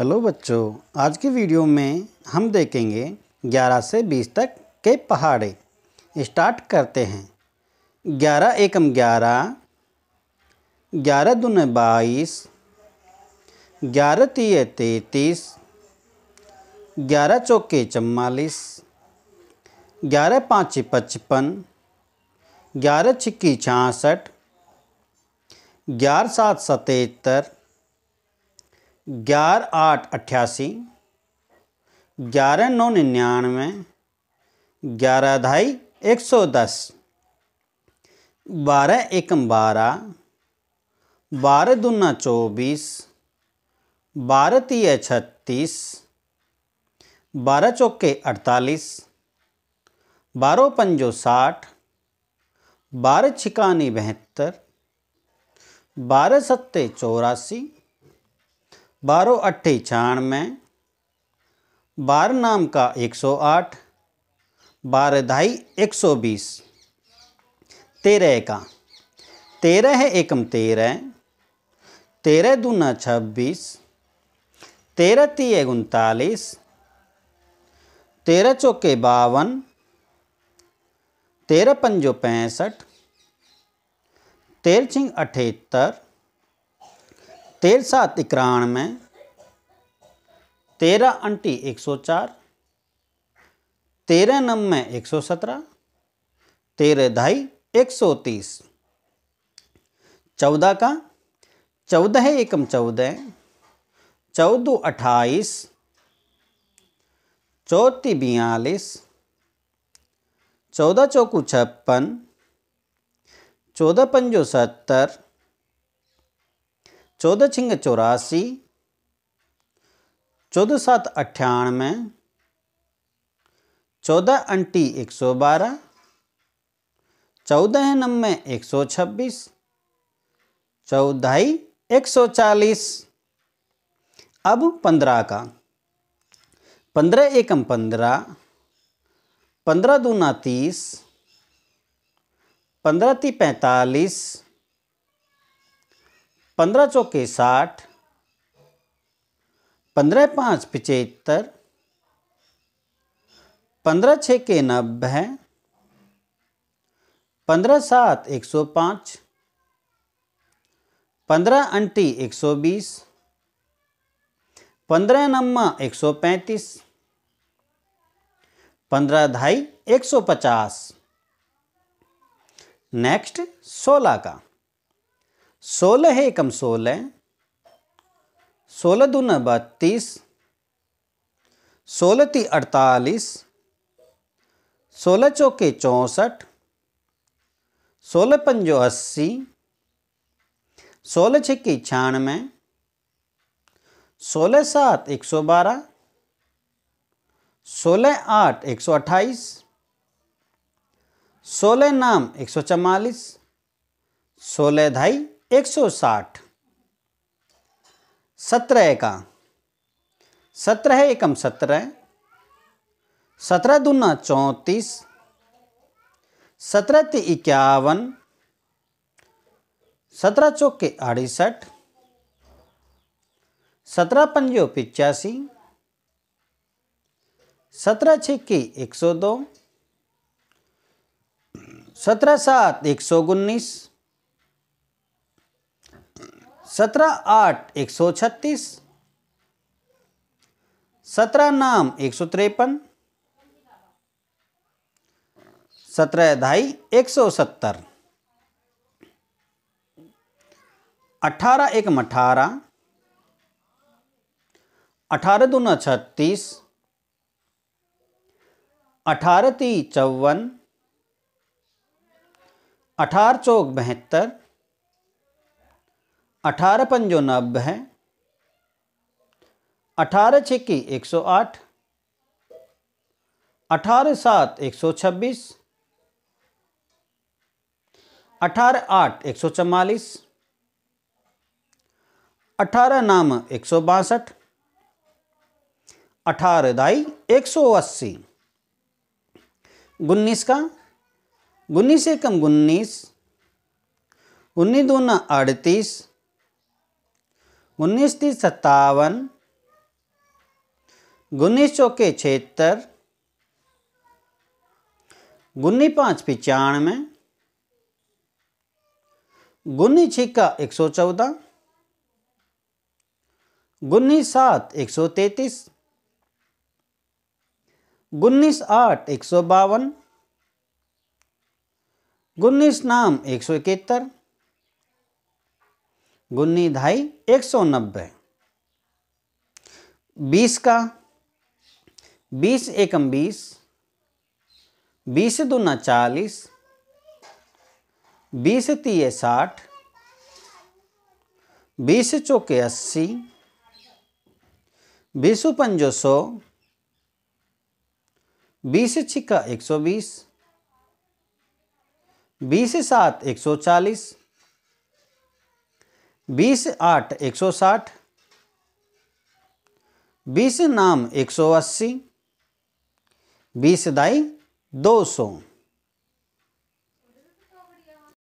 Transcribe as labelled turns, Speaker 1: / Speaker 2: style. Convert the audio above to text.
Speaker 1: hello बच्चों आज की वीडियो में हम देखेंगे 11 से 20 तक के पहाड़े स्टार्ट करते हैं 11 एकम 11 ग्यारह दून बाईस ग्यारह तीय तैतीस ग्यारह चौके चम्मालीस ग्यारह पाँच पचपन ग्यारह छिक्की छियासठ ग्यारह सात सतहत्तर ग्यारह आठ अट्ठासी ग्यारह नौ निन्यानवे ग्यारह ढाई एक सौ दस बारह एकम बारह बारह दूना चौबीस बारह तीय छत्तीस बारह चौके अड़तालीस बारह पंजो साठ बारह छिकानी बहत्तर बारह सत्ते चौरासी बारह अट्ठे छियानवे बारह नाम का एक सौ आठ बारह ढाई एक सौ बीस तेरह का तेरह है एकम तेरह तेरह दूना छब्बीस तेरह तीय उनतालीस तेरह चौके बावन तेरह पंजो पैंसठ तेरह छिंग अठहत्तर तेरह सात इक्यानवे तेरह अंटी एक सौ चार तेरह नब्बे एक सौ सत्रह तेरह ढाई एक सौ तीस चौदह का चौदह एकम चौदह चौदह अट्ठाईस चौथी बयालीस चौदह चौकू छप्पन चौदह पंजो सत्तर चौदह छिंग चौरासी चौदह सात अट्ठानवे चौदह अंटी एक सौ बारह चौदह नम्बे एक सौ छब्बीस चौदहाई एक सौ चालीस अब पंद्रह का पंद्रह एकम पंद्रह पंद्रह दूना तीस पंद्रह ती पैंतालीस पंद्रह चौके साठ पंद्रह पाँच पिचहत्तर पंद्रह छः के नब्बे पंद्रह सात एक सौ पाँच पंद्रह अंटी एक सौ बीस पंद्रह नम्मा एक सौ पैंतीस पंद्रह ढाई एक सौ पचास नेक्स्ट सोलह का सोलह एकम सोलह सोलह दून बत्तीस सोलह ती अड़तालीस सोलह चौके चौंसठ सोलह पंजो अस्सी सोलह छिक्की छियानवे सोलह सात एक सौ बारह सोलह आठ एक सौ अट्ठाईस सोलह नाम एक सौ चवालीस सोलह ढाई एक सौ साठ सत्रह का सत्रह एकम सत्रह सत्रह दुना चौंतीस सत्रह ती इक्यावन सत्रह चौके अड़सठ सत्रह पंजो पिचासी सत्रह छिक्के एक सौ दो सत्रह सात एक सौ उन्नीस सत्रह आठ एक सौ छत्तीस सत्रह नाम एक सौ तिरपन सत्रह ढाई एक सौ सत्तर अठारह एक अठारह अठारह दूना छत्तीस अठारह ती चौवन अठारह चौक बहत्तर अठारह पंजो नब्बे है अठारह छिक्की एक सौ आठ अठारह सात एक सौ छब्बीस अठारह आठ एक सौ चवालीस अठारह नाम एक सौ बासठ अठारह दाई एक सौ अस्सी उन्नीस का उन्नीस एकम उन्नीस उन्नीस दूना अड़तीस उन्नीस तीन सत्तावन उन्नीस चौके छिहत्तर गुन्नी पाँच पचानवे गुन्नी छिक्का एक सौ चौदह गुन्नी सात एक सौ तैतीस गुन्नीस आठ एक सौ बावन गुन्नीस नाम एक सौ इकहत्तर गुन्नी ढाई एक सौ नब्बे बीस का बीस एकम बीस बीस दूना चालीस बीस तीय साठ बीस चौके अस्सी बीस पंजो सौ बीस छिका एक सौ बीस बीस सात एक सौ चालीस बीस आठ एक सौ साठ बीस नाम एक सौ अस्सी बीस दाई दो सौ